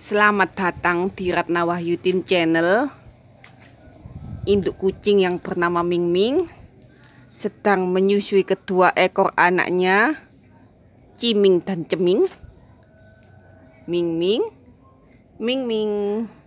Selamat datang di Ratna Yutin Channel Induk kucing yang bernama Ming Ming Sedang menyusui kedua ekor anaknya Ciming dan Ceming Ming Ming Ming Ming